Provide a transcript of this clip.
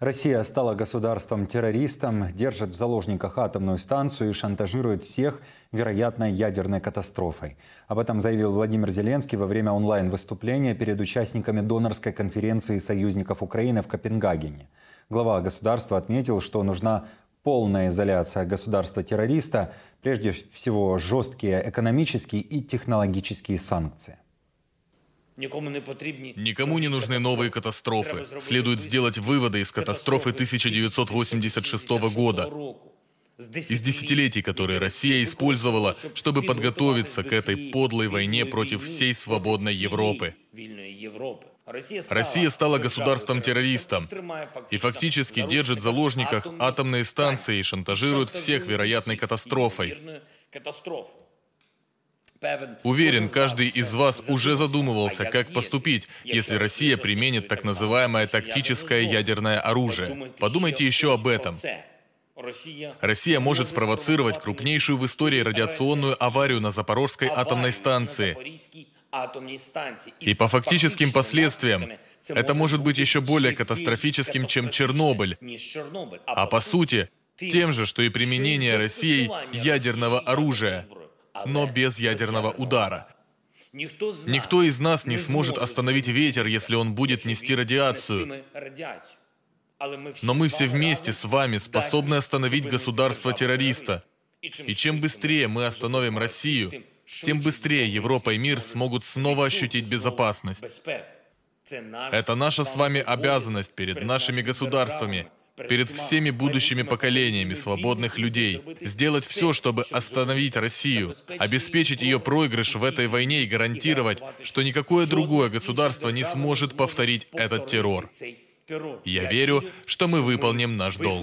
Россия стала государством-террористом, держит в заложниках атомную станцию и шантажирует всех вероятной ядерной катастрофой. Об этом заявил Владимир Зеленский во время онлайн-выступления перед участниками донорской конференции союзников Украины в Копенгагене. Глава государства отметил, что нужна полная изоляция государства-террориста, прежде всего жесткие экономические и технологические санкции. Никому не нужны новые катастрофы. Следует сделать выводы из катастрофы 1986 года, из десятилетий, которые Россия использовала, чтобы подготовиться к этой подлой войне против всей свободной Европы. Россия стала государством-террористом и фактически держит в заложниках атомные станции и шантажирует всех вероятной катастрофой. Уверен, каждый из вас уже задумывался, как поступить, если Россия применит так называемое тактическое ядерное оружие. Подумайте еще об этом. Россия может спровоцировать крупнейшую в истории радиационную аварию на Запорожской атомной станции. И по фактическим последствиям это может быть еще более катастрофическим, чем Чернобыль. А по сути, тем же, что и применение Россией ядерного оружия – но без ядерного удара. Никто из нас не сможет остановить ветер, если он будет нести радиацию. Но мы все вместе с вами способны остановить государство-террориста. И чем быстрее мы остановим Россию, тем быстрее Европа и мир смогут снова ощутить безопасность. Это наша с вами обязанность перед нашими государствами, перед всеми будущими поколениями свободных людей, сделать все, чтобы остановить Россию, обеспечить ее проигрыш в этой войне и гарантировать, что никакое другое государство не сможет повторить этот террор. Я верю, что мы выполним наш долг.